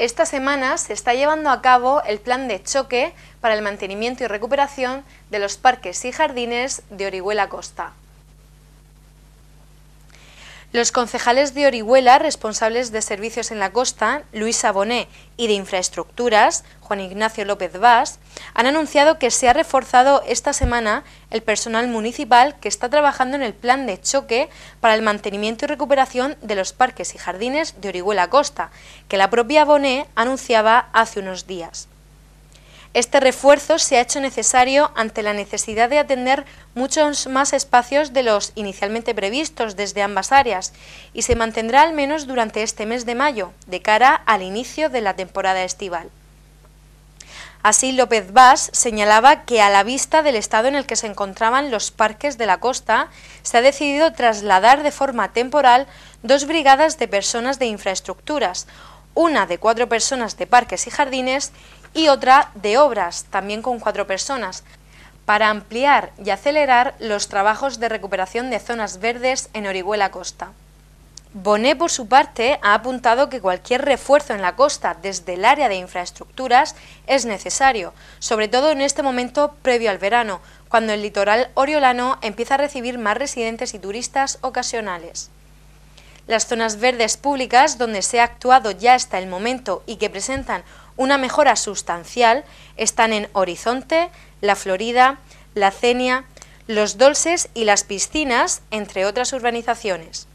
esta semana se está llevando a cabo el plan de choque para el mantenimiento y recuperación de los parques y jardines de Orihuela Costa. Los concejales de Orihuela, responsables de servicios en la costa, Luis Aboné, y de infraestructuras, Juan Ignacio López Vaz, han anunciado que se ha reforzado esta semana el personal municipal que está trabajando en el plan de choque para el mantenimiento y recuperación de los parques y jardines de Orihuela Costa, que la propia Boné anunciaba hace unos días. Este refuerzo se ha hecho necesario ante la necesidad de atender muchos más espacios de los inicialmente previstos desde ambas áreas y se mantendrá al menos durante este mes de mayo, de cara al inicio de la temporada estival. Así, López Vaz señalaba que a la vista del estado en el que se encontraban los parques de la costa, se ha decidido trasladar de forma temporal dos brigadas de personas de infraestructuras, una de cuatro personas de parques y jardines y otra de obras, también con cuatro personas, para ampliar y acelerar los trabajos de recuperación de zonas verdes en Orihuela Costa. Bonet, por su parte, ha apuntado que cualquier refuerzo en la costa desde el área de infraestructuras es necesario, sobre todo en este momento previo al verano, cuando el litoral oriolano empieza a recibir más residentes y turistas ocasionales. Las zonas verdes públicas donde se ha actuado ya hasta el momento y que presentan una mejora sustancial están en Horizonte, La Florida, La Cenia, Los Dolces y Las Piscinas, entre otras urbanizaciones.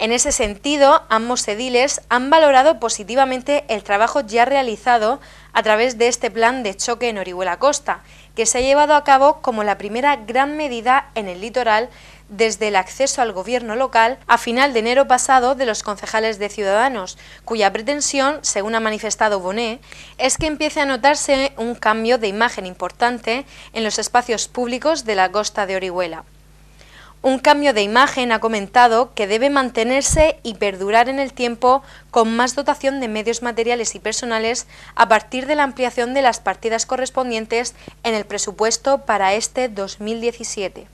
En ese sentido, ambos ediles han valorado positivamente el trabajo ya realizado a través de este plan de choque en Orihuela Costa, que se ha llevado a cabo como la primera gran medida en el litoral desde el acceso al gobierno local a final de enero pasado de los concejales de Ciudadanos, cuya pretensión, según ha manifestado Bonet, es que empiece a notarse un cambio de imagen importante en los espacios públicos de la costa de Orihuela. Un cambio de imagen ha comentado que debe mantenerse y perdurar en el tiempo con más dotación de medios materiales y personales a partir de la ampliación de las partidas correspondientes en el presupuesto para este 2017.